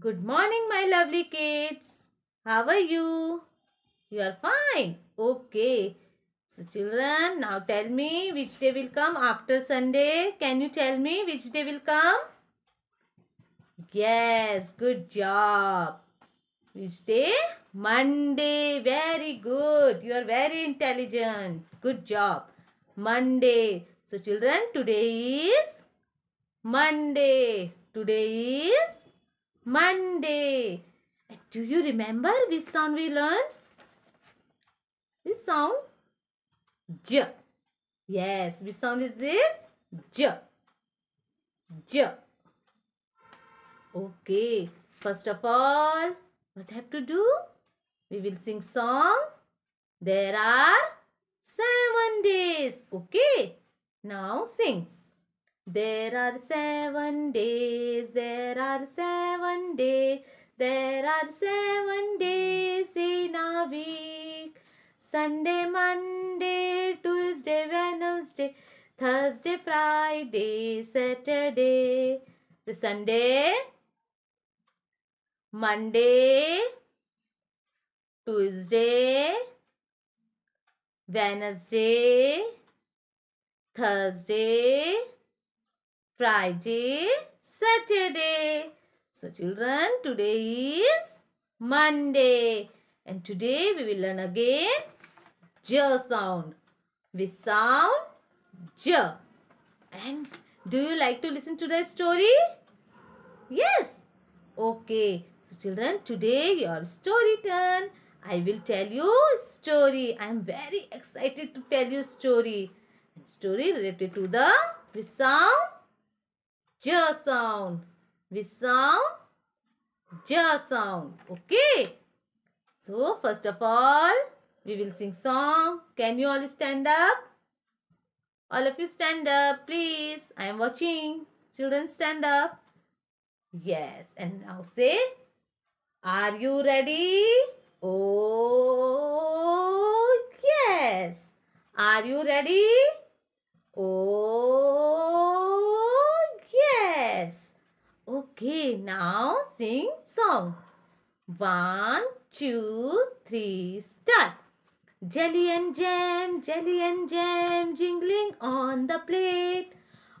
Good morning, my lovely kids. How are you? You are fine. Okay. So, children, now tell me which day will come after Sunday. Can you tell me which day will come? Yes, good job. Which day? Monday. Very good. You are very intelligent. Good job. Monday. So, children, today is Monday. Today is Monday. do you remember which sound we learned? This sound? J. Yes, which sound is this? J. J. Okay, first of all, what have to do? We will sing song. There are seven days. Okay, now sing. There are seven days, there are seven days, there are seven days in a week. Sunday, Monday, Tuesday, Wednesday, Thursday, Friday, Saturday. The Sunday, Monday, Tuesday, Wednesday, Thursday, Friday, Saturday. So children, today is Monday. And today we will learn again J sound. We sound J. And do you like to listen to the story? Yes. Okay. So children, today your story turn. I will tell you story. I am very excited to tell you story. Story related to the sound J sound. we sound? J sound. Okay. So, first of all, we will sing song. Can you all stand up? All of you stand up, please. I am watching. Children, stand up. Yes. And now say, Are you ready? Oh, yes. Are you ready? Okay, now sing song. One, two, three, start. Jelly and jam, jelly and jam, jingling on the plate.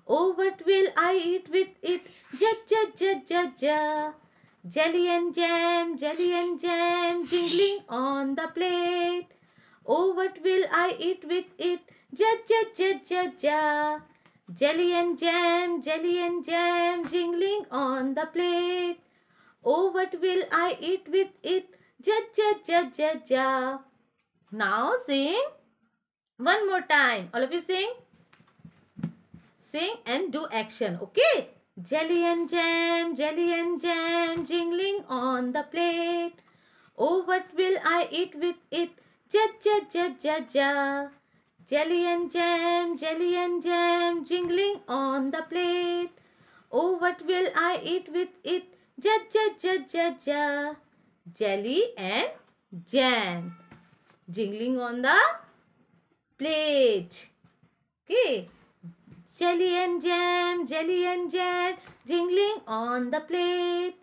Oh, what will I eat with it? Ja, ja, ja, ja, ja. Jelly and jam, jelly and jam, jingling on the plate. Oh, what will I eat with it? Ja, ja, ja, ja, ja. Jelly and jam, jelly and jam, jingling on the plate. Oh, what will I eat with it? Ja, ja, ja, ja, ja. Now sing. One more time. All of you sing. Sing and do action. Okay. Jelly and jam, jelly and jam, jingling on the plate. Oh, what will I eat with it? Ja, ja, ja, ja, ja. Jelly and jam, jelly and jam, jingling on the plate. Oh, what will I eat with it? Ja, ja, ja, ja, ja. Jelly and jam, jingling on the plate. Okay. Jelly and jam, jelly and jam, jingling on the plate.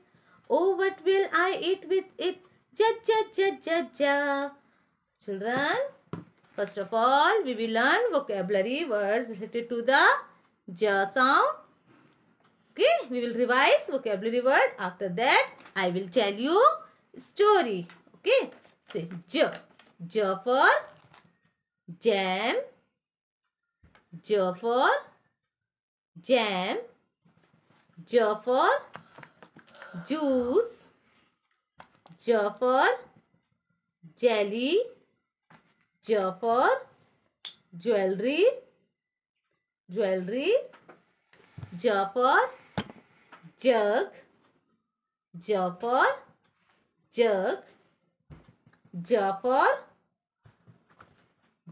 Oh, what will I eat with it? Ja, ja, ja, ja, ja. Children, First of all, we will learn vocabulary words related to the J sound. Okay, we will revise vocabulary word. After that, I will tell you story. Okay, say J. J for jam. J for jam. J for juice. J for jelly. J for jewellery jewellery J for jug J for jug J for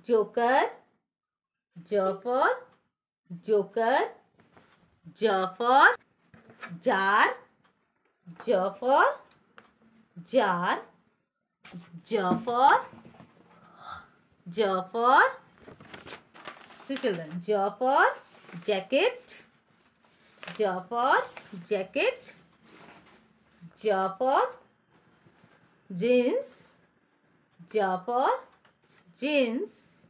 joker J for joker J for jar J for jar J for J for see children. J for jacket. J for jacket. J for jeans. J for jeans.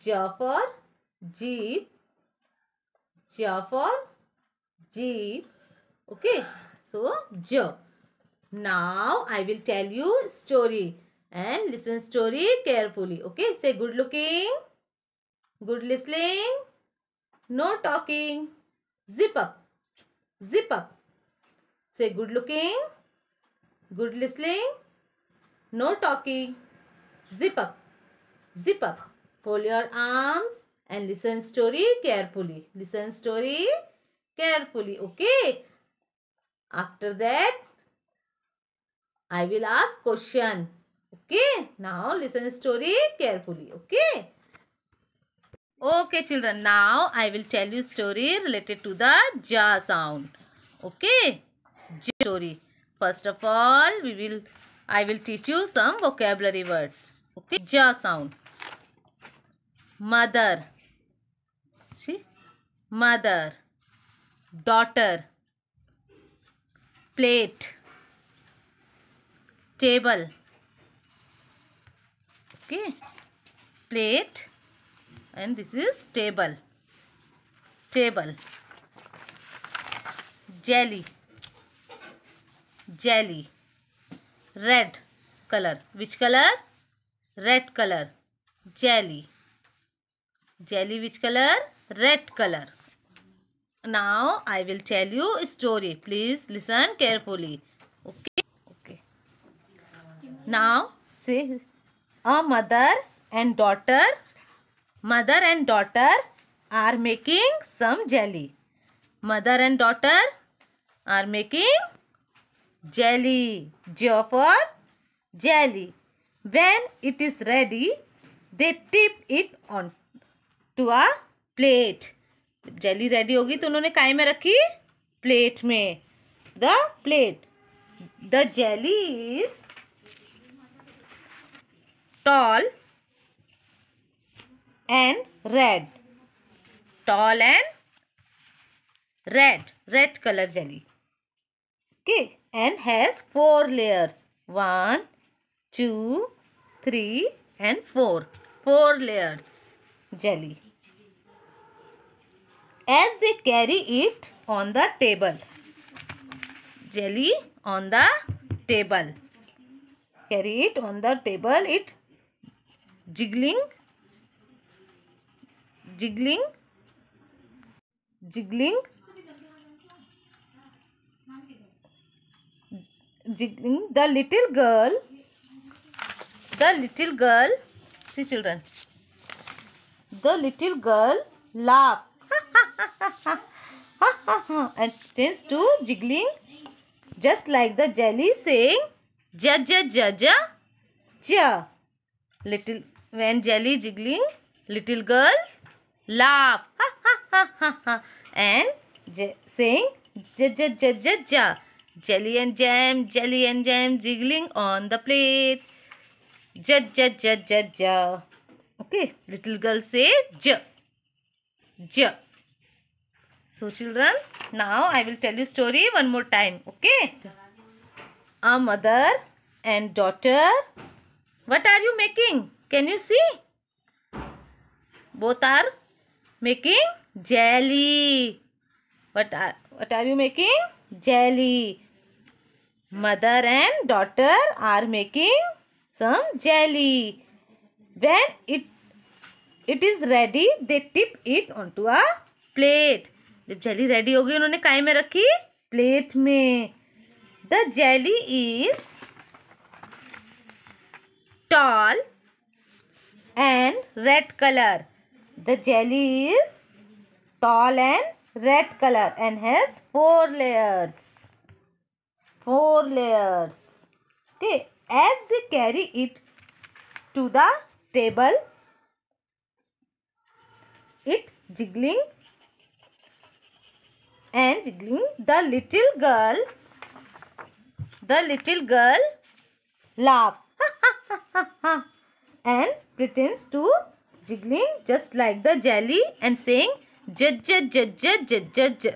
J for jeep. J for jeep. Okay. So J. Now I will tell you story and listen story carefully. Okay, say good looking, good listening, no talking, zip up, zip up. Say good looking, good listening, no talking, zip up, zip up. Fold your arms and listen story carefully. Listen story carefully. Okay. After that, I will ask question. Okay, now listen story carefully. Okay. Okay children, now I will tell you story related to the ja sound. Okay, ja story. First of all, we will, I will teach you some vocabulary words. Okay, ja sound. Mother. See, mother. Daughter. Plate. Table. okay plate and this is table table jelly jelly red color which color red color jelly jelly which color red color now i will tell you a story please listen carefully okay okay now say a mother and daughter mother and daughter are making some jelly mother and daughter are making jelly j for jelly when it is ready they tip it on to a plate jelly ready होगी to unhone kai mein rakhi plate mein the plate the jelly is tall and red tall and red red color jelly okay and has four layers one two three and four four layers jelly as they carry it on the table jelly on the table carry it on the table it jiggling jiggling jiggling jiggling the little girl the little girl see children the little girl laughs and tends to jiggling just like the jelly saying ja ja ja ja ja little when jelly jiggling little girls laugh ha ha ha ha, ha. and saying ja ja ja ja ja jelly and jam jelly and jam jiggling on the plate ja ja ja ja ja okay little girl say ja ja so children now i will tell you story one more time okay a mother and daughter what are you making can you see both are making jelly what are what are you making jelly mother and daughter are making some jelly when it it is ready they tip it onto a plate जब jelly ready होगी उन्होंने काय में रखी plate में the jelly is tall and red color. The jelly is tall and red color and has four layers. Four layers. Okay. As they carry it to the table, it jiggling and jiggling the little girl the little girl laughs and pretends to jiggling just like the jelly and saying ja ja ja ja ja ja ja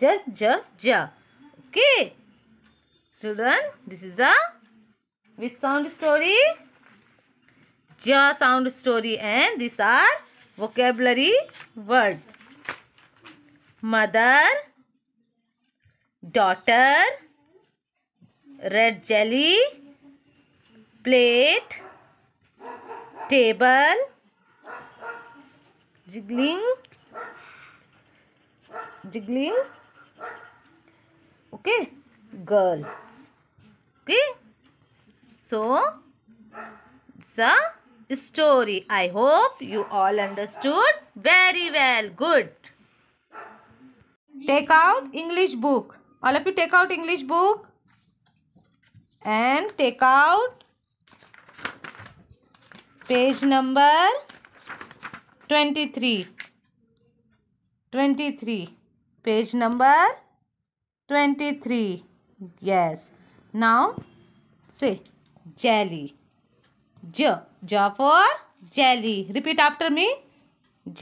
ja ja ja. Okay. Children, this is a which sound story? Ja sound story and these are vocabulary word. Mother, daughter, red jelly, plate, table jiggling jiggling okay girl okay so it's a story i hope you all understood very well good take out english book all of you take out english book and take out page number twenty three twenty three page number twenty three yes now say jelly J J for jelly repeat after me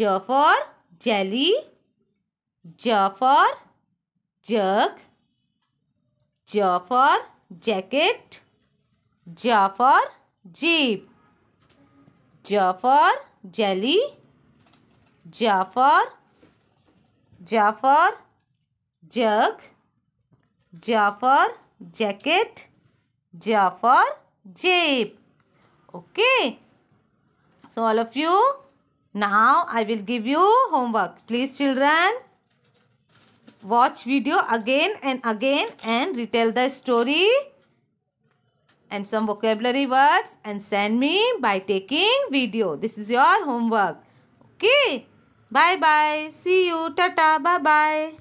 J for jelly J for jug J for jacket J for jeep J for jelly. J for J for jug. J for jacket. J for jape. Okay. So all of you, now I will give you homework. Please children, watch video again and again and retell the story and some vocabulary words and send me by taking video. This is your homework. Okay. Bye-bye. See you. Tata. Bye-bye.